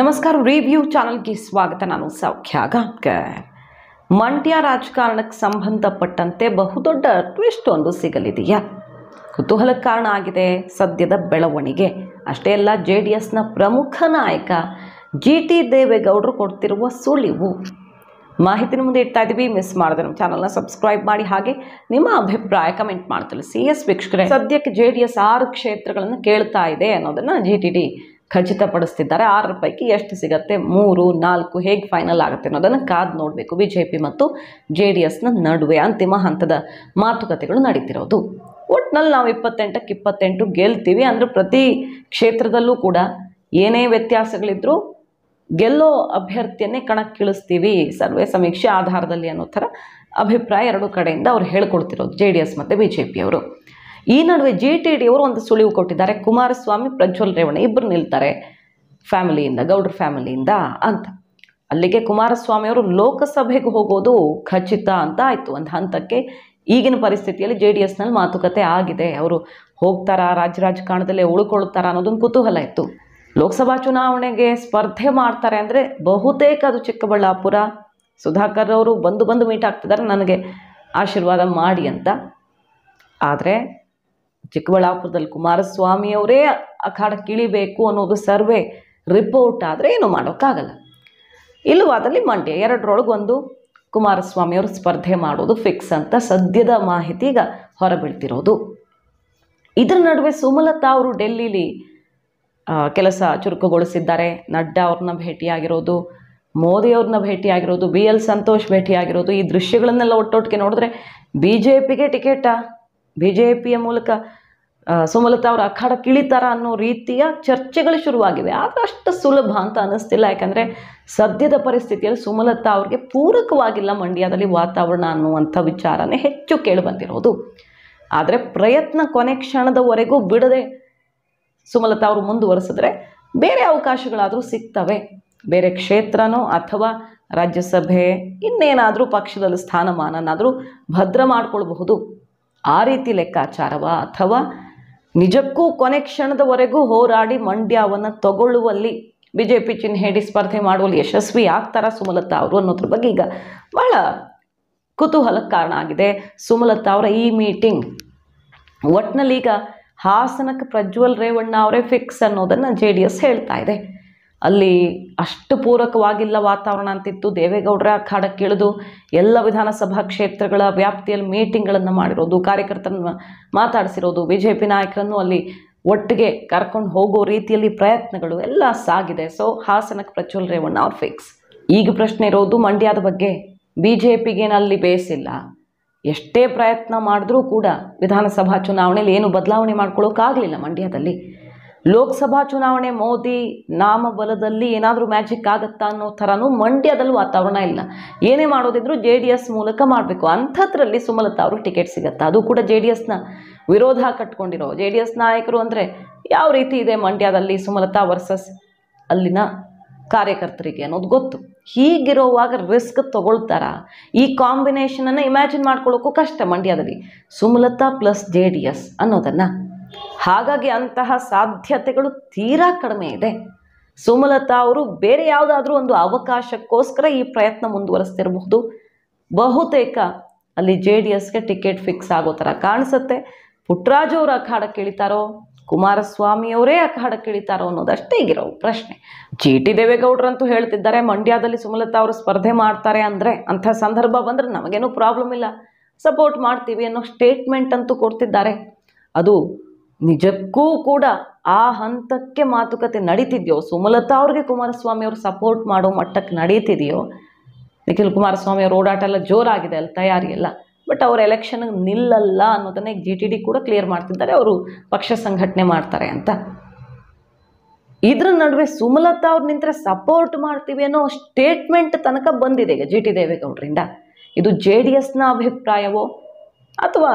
ನಮಸ್ಕಾರ ರಿವ್ಯೂ ಚಾನಲ್ಗೆ ಸ್ವಾಗತ ನಾನು ಸೌಖ್ಯ ಸೌಖ್ಯಾಗಾಂಕರ್ ಮಂಡ್ಯ ರಾಜಕಾರಣಕ್ಕೆ ಸಂಬಂಧಪಟ್ಟಂತೆ ಬಹುದೊಡ್ಡ ಟ್ವಿಸ್ಟ್ ಒಂದು ಸಿಗಲಿದೆಯಾ ಕುತೂಹಲ ಕಾರಣ ಆಗಿದೆ ಸದ್ಯದ ಬೆಳವಣಿಗೆ ಅಷ್ಟೇ ಅಲ್ಲ ಜೆ ಡಿ ಎಸ್ನ ಪ್ರಮುಖ ನಾಯಕ ಜಿ ಟಿ ದೇವೇಗೌಡರು ಕೊಡ್ತಿರುವ ಸುಳಿವು ಮಾಹಿತಿನ ಮುಂದೆ ಇಡ್ತಾ ಇದ್ದೀವಿ ಮಿಸ್ ಮಾಡಿದೆ ನಮ್ಮ ಚಾನಲ್ನ ಸಬ್ಸ್ಕ್ರೈಬ್ ಮಾಡಿ ಹಾಗೆ ನಿಮ್ಮ ಅಭಿಪ್ರಾಯ ಕಮೆಂಟ್ ಮಾಡ್ತಿಲ್ಲ ಸಿ ಎಸ್ ವೀಕ್ಷಕರೇ ಸದ್ಯಕ್ಕೆ ಜೆ ಡಿ ಎಸ್ ಆರು ಕ್ಷೇತ್ರಗಳನ್ನು ಕೇಳ್ತಾ ಇದೆ ಅನ್ನೋದನ್ನು ಜಿ ಟಿ ಡಿ ಖಚಿತಪಡಿಸ್ತಿದ್ದಾರೆ ಆರರ ಪೈಕಿ ಎಷ್ಟು ಸಿಗುತ್ತೆ ಮೂರು ನಾಲ್ಕು ಹೇಗೆ ಫೈನಲ್ ಆಗುತ್ತೆ ಅನ್ನೋದನ್ನು ಕಾದು ನೋಡಬೇಕು ಬಿ ಜೆ ಪಿ ಮತ್ತು ಜೆ ಡಿ ಎಸ್ನ ನಡುವೆ ಅಂತಿಮ ಹಂತದ ಮಾತುಕತೆಗಳು ನಡೀತಿರೋದು ಒಟ್ನಲ್ಲಿ ನಾವು ಇಪ್ಪತ್ತೆಂಟಕ್ಕೆ ಇಪ್ಪತ್ತೆಂಟು ಗೆಲ್ತೀವಿ ಅಂದರೆ ಪ್ರತಿ ಕ್ಷೇತ್ರದಲ್ಲೂ ಕೂಡ ಏನೇ ವ್ಯತ್ಯಾಸಗಳಿದ್ರೂ ಗೆಲ್ಲೋ ಅಭ್ಯರ್ಥಿಯನ್ನೇ ಕಣಕ್ಕಿಳಿಸ್ತೀವಿ ಸರ್ವೆ ಸಮೀಕ್ಷೆ ಆಧಾರದಲ್ಲಿ ಅನ್ನೋ ಥರ ಅಭಿಪ್ರಾಯ ಎರಡು ಕಡೆಯಿಂದ ಅವ್ರು ಹೇಳ್ಕೊಡ್ತಿರೋದು ಜೆ ಡಿ ಎಸ್ ಮತ್ತು ಬಿ ಜೆ ಪಿಯವರು ಈ ನಡುವೆ ಜಿ ಟಿ ಡಿ ಅವರು ಒಂದು ಸುಳಿವು ಕೊಟ್ಟಿದ್ದಾರೆ ಕುಮಾರಸ್ವಾಮಿ ಪ್ರಜ್ವಲ್ ರೇವಣ್ಣ ಇಬ್ಬರು ನಿಲ್ತಾರೆ ಫ್ಯಾಮಿಲಿಯಿಂದ ಗೌಡ್ರ ಫ್ಯಾಮಿಲಿಯಿಂದ ಅಂತ ಅಲ್ಲಿಗೆ ಕುಮಾರಸ್ವಾಮಿಯವರು ಲೋಕಸಭೆಗೆ ಹೋಗೋದು ಖಚಿತ ಅಂತ ಆಯಿತು ಒಂದು ಹಂತಕ್ಕೆ ಈಗಿನ ಪರಿಸ್ಥಿತಿಯಲ್ಲಿ ಜೆ ಡಿ ಎಸ್ನಲ್ಲಿ ಮಾತುಕತೆ ಆಗಿದೆ ಅವರು ಹೋಗ್ತಾರಾ ರಾಜ್ಯ ರಾಜಕಾರಣದಲ್ಲೇ ಉಳ್ಕೊಳ್ತಾರಾ ಅನ್ನೋದೊಂದು ಕುತೂಹಲ ಇತ್ತು ಲೋಕಸಭಾ ಚುನಾವಣೆಗೆ ಸ್ಪರ್ಧೆ ಮಾಡ್ತಾರೆ ಅಂದರೆ ಬಹುತೇಕ ಅದು ಚಿಕ್ಕಬಳ್ಳಾಪುರ ಸುಧಾಕರ್ ಅವರು ಬಂದು ಬಂದು ಮೀಟ್ ಆಗ್ತಿದ್ದಾರೆ ನನಗೆ ಆಶೀರ್ವಾದ ಮಾಡಿ ಅಂತ ಆದರೆ ಚಿಕ್ಕಬಳ್ಳಾಪುರದಲ್ಲಿ ಕುಮಾರಸ್ವಾಮಿಯವರೇ ಅಖಾಡಕ್ಕಿಳಿಬೇಕು ಅನ್ನೋದು ಸರ್ವೆ ರಿಪೋರ್ಟ್ ಆದರೆ ಏನು ಮಾಡೋಕ್ಕಾಗಲ್ಲ ಇಲ್ಲವಾದಲ್ಲಿ ಮಂಡ್ಯ ಎರಡರೊಳಗೊಂದು ಕುಮಾರಸ್ವಾಮಿಯವರು ಸ್ಪರ್ಧೆ ಮಾಡೋದು ಫಿಕ್ಸ್ ಅಂತ ಸದ್ಯದ ಮಾಹಿತಿ ಈಗ ಹೊರಬೀಳ್ತಿರೋದು ಇದರ ನಡುವೆ ಸುಮಲತಾ ಅವರು ಡೆಲ್ಲಿಲಿ ಕೆಲಸ ಚುರುಕುಗೊಳಿಸಿದ್ದಾರೆ ನಡ್ಡಾ ಅವ್ರನ್ನ ಭೇಟಿಯಾಗಿರೋದು ಮೋದಿಯವ್ರನ್ನ ಭೇಟಿಯಾಗಿರೋದು ಬಿ ಎಲ್ ಸಂತೋಷ್ ಭೇಟಿಯಾಗಿರೋದು ಈ ದೃಶ್ಯಗಳನ್ನೆಲ್ಲ ಒಟ್ಟೊಟ್ಟಿಗೆ ನೋಡಿದ್ರೆ ಬಿ ಜೆ ಪಿಗೆ ಟಿಕೆಟಾ ಬಿ ಜೆ ಪಿಯ ಮೂಲಕ ಸುಮಲತಾ ಅವರ ಅಖಾಡ ಕಿಳಿತಾರ ಅನ್ನೋ ರೀತಿಯ ಚರ್ಚೆಗಳು ಶುರುವಾಗಿವೆ ಆದರೆ ಅಷ್ಟು ಸುಲಭ ಅಂತ ಅನ್ನಿಸ್ತಿಲ್ಲ ಯಾಕಂದರೆ ಸದ್ಯದ ಪರಿಸ್ಥಿತಿಯಲ್ಲಿ ಸುಮಲತಾ ಅವ್ರಿಗೆ ಪೂರಕವಾಗಿಲ್ಲ ಮಂಡ್ಯದಲ್ಲಿ ವಾತಾವರಣ ಅನ್ನುವಂಥ ವಿಚಾರನೇ ಹೆಚ್ಚು ಕೇಳಿಬಂದಿರೋದು ಆದರೆ ಪ್ರಯತ್ನ ಕೊನೆ ಕ್ಷಣದವರೆಗೂ ಬಿಡದೆ ಸುಮಲತಾ ಅವರು ಮುಂದುವರೆಸಿದ್ರೆ ಬೇರೆ ಅವಕಾಶಗಳಾದರೂ ಸಿಗ್ತವೆ ಬೇರೆ ಕ್ಷೇತ್ರನೋ ಅಥವಾ ರಾಜ್ಯಸಭೆ ಇನ್ನೇನಾದರೂ ಪಕ್ಷದಲ್ಲಿ ಸ್ಥಾನಮಾನನಾದರೂ ಭದ್ರ ಮಾಡಿಕೊಳ್ಬಹುದು ಆ ರೀತಿ ಲೆಕ್ಕಾಚಾರವ ಅಥವಾ ನಿಜಕ್ಕೂ ಕೊನೆ ಕ್ಷಣದವರೆಗೂ ಹೋರಾಡಿ ಮಂಡ್ಯವನ್ನು ತಗೊಳ್ಳುವಲ್ಲಿ ಬಿ ಜೆ ಪಿ ಚಿಹ್ನೆ ಸ್ಪರ್ಧೆ ಮಾಡುವಲ್ಲಿ ಯಶಸ್ವಿ ಆಗ್ತಾರ ಸುಮಲತಾ ಅವರು ಅನ್ನೋದ್ರ ಬಗ್ಗೆ ಈಗ ಬಹಳ ಕುತೂಹಲಕ್ಕೆ ಕಾರಣ ಆಗಿದೆ ಸುಮಲತಾ ಅವರ ಈ ಮೀಟಿಂಗ್ ಒಟ್ನಲ್ಲಿ ಈಗ ಹಾಸನಕ್ಕೆ ಪ್ರಜ್ವಲ್ ರೇವಣ್ಣ ಅವರೇ ಫಿಕ್ಸ್ ಅನ್ನೋದನ್ನು ಜೆ ಡಿ ಎಸ್ ಹೇಳ್ತಾ ಇದೆ ಅಲ್ಲಿ ಅಷ್ಟು ಪೂರಕವಾಗಿಲ್ಲ ವಾತಾವರಣ ಅಂತಿತ್ತು ದೇವೇಗೌಡರ ಇಳಿದು ಎಲ್ಲ ವಿಧಾನಸಭಾ ಕ್ಷೇತ್ರಗಳ ವ್ಯಾಪ್ತಿಯಲ್ಲಿ ಮೀಟಿಂಗ್ಗಳನ್ನು ಮಾಡಿರೋದು ಕಾರ್ಯಕರ್ತರನ್ನ ಮಾತಾಡಿಸಿರೋದು ಬಿ ಜೆ ಪಿ ನಾಯಕರನ್ನು ಅಲ್ಲಿ ಒಟ್ಟಿಗೆ ಕರ್ಕೊಂಡು ಹೋಗೋ ರೀತಿಯಲ್ಲಿ ಪ್ರಯತ್ನಗಳು ಎಲ್ಲ ಸಾಗಿದೆ ಸೊ ಹಾಸನಕ್ಕೆ ಪ್ರಜ್ವಲ್ ರೇವಣ್ಣ ಅವ್ರ ಫಿಕ್ಸ್ ಈಗ ಪ್ರಶ್ನೆ ಇರೋದು ಮಂಡ್ಯದ ಬಗ್ಗೆ ಬಿ ಜೆ ಪಿಗೇನಲ್ಲಿ ಬೇಸಿಲ್ಲ ಎಷ್ಟೇ ಪ್ರಯತ್ನ ಮಾಡಿದ್ರೂ ಕೂಡ ವಿಧಾನಸಭಾ ಚುನಾವಣೆಯಲ್ಲಿ ಏನು ಬದಲಾವಣೆ ಮಾಡ್ಕೊಳ್ಳೋಕ್ಕಾಗಲಿಲ್ಲ ಮಂಡ್ಯದಲ್ಲಿ ಲೋಕಸಭಾ ಚುನಾವಣೆ ಮೋದಿ ನಾಮಬಲದಲ್ಲಿ ಏನಾದರೂ ಮ್ಯಾಜಿಕ್ ಆಗತ್ತಾ ಅನ್ನೋ ಥರನೂ ಮಂಡ್ಯದಲ್ಲೂ ವಾತಾವರಣ ಇಲ್ಲ ಏನೇ ಮಾಡೋದಿದ್ರು ಜೆ ಡಿ ಎಸ್ ಮೂಲಕ ಮಾಡಬೇಕು ಅಂಥದ್ರಲ್ಲಿ ಸುಮಲತಾ ಅವರು ಟಿಕೆಟ್ ಸಿಗತ್ತಾ ಅದು ಕೂಡ ಜೆ ಡಿ ಎಸ್ನ ವಿರೋಧ ಕಟ್ಕೊಂಡಿರೋ ಜೆ ಡಿ ಎಸ್ ನಾಯಕರು ಅಂದರೆ ಯಾವ ರೀತಿ ಇದೆ ಮಂಡ್ಯದಲ್ಲಿ ಸುಮಲತಾ ವರ್ಸಸ್ ಅಲ್ಲಿನ ಕಾರ್ಯಕರ್ತರಿಗೆ ಅನ್ನೋದು ಗೊತ್ತು ಹೀಗಿರೋವಾಗ ರಿಸ್ಕ್ ತೊಗೊಳ್ತಾರ ಈ ಕಾಂಬಿನೇಷನನ್ನು ಇಮ್ಯಾಜಿನ್ ಮಾಡ್ಕೊಳ್ಳೋಕ್ಕೂ ಕಷ್ಟ ಮಂಡ್ಯದಲ್ಲಿ Sumalatha plus J D S ಅನ್ನೋದನ್ನು ಹಾಗಾಗಿ ಅಂತಹ ಸಾಧ್ಯತೆಗಳು ತೀರಾ ಕಡಿಮೆ ಇದೆ ಸುಮಲತಾ ಅವರು ಬೇರೆ ಯಾವುದಾದ್ರೂ ಒಂದು ಅವಕಾಶಕ್ಕೋಸ್ಕರ ಈ ಪ್ರಯತ್ನ ಮುಂದುವರಿಸ್ತಿರಬಹುದು ಬಹುತೇಕ ಅಲ್ಲಿ ಜೆ ಡಿ ಎಸ್ಗೆ ಟಿಕೆಟ್ ಫಿಕ್ಸ್ ಆಗೋ ಥರ ಕಾಣಿಸುತ್ತೆ ಪುಟ್ರಾಜು ಅವರು ಅಖಾಡಕ್ಕೆ ಇಳಿತಾರೋ ಕುಮಾರಸ್ವಾಮಿಯವರೇ ಅಖಾಡಕ್ಕೆ ಇಳಿತಾರೋ ಅನ್ನೋದಷ್ಟೇ ಈಗಿರೋ ಪ್ರಶ್ನೆ ಜಿ ಟಿ ದೇವೇಗೌಡರಂತೂ ಹೇಳ್ತಿದ್ದಾರೆ ಮಂಡ್ಯದಲ್ಲಿ ಸುಮಲತಾ ಅವರು ಸ್ಪರ್ಧೆ ಮಾಡ್ತಾರೆ ಅಂದರೆ ಅಂಥ ಸಂದರ್ಭ ಬಂದರೆ ನಮಗೇನೂ ಪ್ರಾಬ್ಲಮ್ ಇಲ್ಲ ಸಪೋರ್ಟ್ ಮಾಡ್ತೀವಿ ಅನ್ನೋ ಸ್ಟೇಟ್ಮೆಂಟ್ ಅಂತೂ ಕೊಡ್ತಿದ್ದಾರೆ ಅದು ನಿಜಕ್ಕೂ ಕೂಡ ಆ ಹಂತಕ್ಕೆ ಮಾತುಕತೆ ನಡೀತಿದೆಯೋ ಸುಮಲತಾ ಅವ್ರಿಗೆ ಕುಮಾರಸ್ವಾಮಿ ಅವರು ಸಪೋರ್ಟ್ ಮಾಡೋ ಮಟ್ಟಕ್ಕೆ ನಡೀತಿದೆಯೋ ನಿಖಿಲ್ ಕುಮಾರಸ್ವಾಮಿ ಅವ್ರ ಓಡಾಟ ಎಲ್ಲ ಜೋರಾಗಿದೆ ಅಲ್ಲಿ ತಯಾರಿ ಎಲ್ಲ ಬಟ್ ಅವ್ರ ಎಲೆಕ್ಷನ್ಗೆ ನಿಲ್ಲಲ್ಲ ಅನ್ನೋದನ್ನೇ ಜಿ ಟಿ ಡಿ ಕೂಡ ಕ್ಲಿಯರ್ ಮಾಡ್ತಿದ್ದಾರೆ ಅವರು ಪಕ್ಷ ಸಂಘಟನೆ ಮಾಡ್ತಾರೆ ಅಂತ ಇದ್ರ ನಡುವೆ ಸುಮಲತಾ ಅವ್ರು ನಿಂತರೆ ಸಪೋರ್ಟ್ ಮಾಡ್ತೀವಿ ಅನ್ನೋ ಸ್ಟೇಟ್ಮೆಂಟ್ ತನಕ ಬಂದಿದೆ ಈಗ ಜಿ ಟಿ ದೇವೇಗೌಡರಿಂದ ಇದು ಜೆ ಡಿ ಎಸ್ನ ಅಭಿಪ್ರಾಯವೋ ಅಥವಾ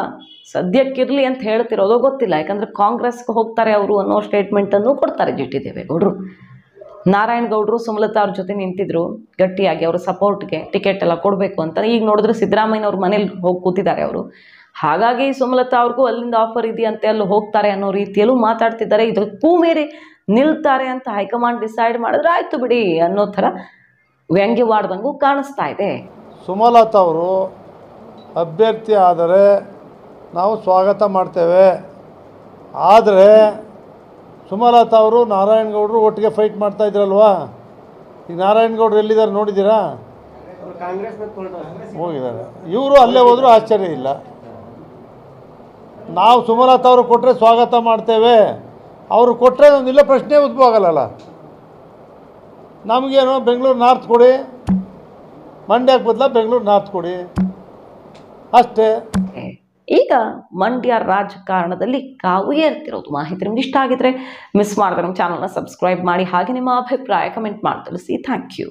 ಸದ್ಯಕ್ಕಿರಲಿ ಅಂತ ಹೇಳ್ತಿರೋದೋ ಗೊತ್ತಿಲ್ಲ ಯಾಕಂದರೆ ಕಾಂಗ್ರೆಸ್ಗೆ ಹೋಗ್ತಾರೆ ಅವರು ಅನ್ನೋ ಸ್ಟೇಟ್ಮೆಂಟನ್ನು ಕೊಡ್ತಾರೆ ಜಿ ಟಿ ದೇವೇಗೌಡರು ನಾರಾಯಣ ಸುಮಲತಾ ಅವ್ರ ಜೊತೆ ನಿಂತಿದ್ರು ಗಟ್ಟಿಯಾಗಿ ಅವರ ಸಪೋರ್ಟ್ಗೆ ಟಿಕೆಟ್ ಎಲ್ಲ ಕೊಡಬೇಕು ಅಂತ ಈಗ ನೋಡಿದ್ರೆ ಸಿದ್ದರಾಮಯ್ಯ ಅವ್ರ ಮನೇಲಿ ಹೋಗಿ ಕೂತಿದ್ದಾರೆ ಅವರು ಹಾಗಾಗಿ ಸುಮಲತಾ ಅವ್ರಿಗೂ ಅಲ್ಲಿಂದ ಆಫರ್ ಇದೆಯಂತೆ ಅಲ್ಲಿ ಹೋಗ್ತಾರೆ ಅನ್ನೋ ರೀತಿಯಲ್ಲೂ ಮಾತಾಡ್ತಿದ್ದಾರೆ ಇದಕ್ಕೂ ಮೇರೆ ನಿಲ್ತಾರೆ ಅಂತ ಹೈಕಮಾಂಡ್ ಡಿಸೈಡ್ ಮಾಡಿದ್ರೆ ಆಯಿತು ಬಿಡಿ ಅನ್ನೋ ಥರ ವ್ಯಂಗ್ಯವಾಡ್ದಂಗೂ ಕಾಣಿಸ್ತಾ ಇದೆ ಸುಮಲತಾ ಅವರು ಅಭ್ಯರ್ಥಿ ಆದರೆ ನಾವು ಸ್ವಾಗತ ಮಾಡ್ತೇವೆ ಆದರೆ ಸುಮಲತಾ ಅವರು ನಾರಾಯಣಗೌಡರು ಒಟ್ಟಿಗೆ ಫೈಟ್ ಮಾಡ್ತಾ ಇದ್ರಲ್ವಾ ಈಗ ನಾರಾಯಣಗೌಡರು ಎಲ್ಲಿದ್ದಾರೆ ನೋಡಿದ್ದೀರಾ ಹೋಗಿದ್ದಾರೆ ಇವರು ಅಲ್ಲೇ ಹೋದರೂ ಆಶ್ಚರ್ಯ ಇಲ್ಲ ನಾವು ಸುಮಲತಾ ಅವರು ಕೊಟ್ಟರೆ ಸ್ವಾಗತ ಮಾಡ್ತೇವೆ ಅವರು ಕೊಟ್ಟರೆ ಇಲ್ಲ ಪ್ರಶ್ನೆ ಉದ್ಭವ ಉದ್ಭವಾಗಲ್ಲ ನಮಗೇನು ಬೆಂಗಳೂರು ನಾರ್ತ್ ಕೊಡಿ ಮಂಡ್ಯಕ್ಕೆ ಬದಲ ಬೆಂಗಳೂರು ನಾರ್ತ್ ಕೊಡಿ ಅಷ್ಟೇ ಈಗ ಮಂಡ್ಯ ರಾಜಕಾರಣದಲ್ಲಿ ಕಾವು ಏರ್ತಿರೋದು ಮಾಹಿತಿ ನಿಮ್ಗೆ ಇಷ್ಟ ಆಗಿದ್ರೆ ಮಿಸ್ ಮಾಡಿದ್ರೆ ನಮ್ಮ ಚಾನಲ್ನ ಸಬ್ಸ್ಕ್ರೈಬ್ ಮಾಡಿ ಹಾಗೆ ನಿಮ್ಮ ಅಭಿಪ್ರಾಯ ಕಮೆಂಟ್ ಮಾಡಿ ತಿಳಿಸಿ ಥ್ಯಾಂಕ್ ಯು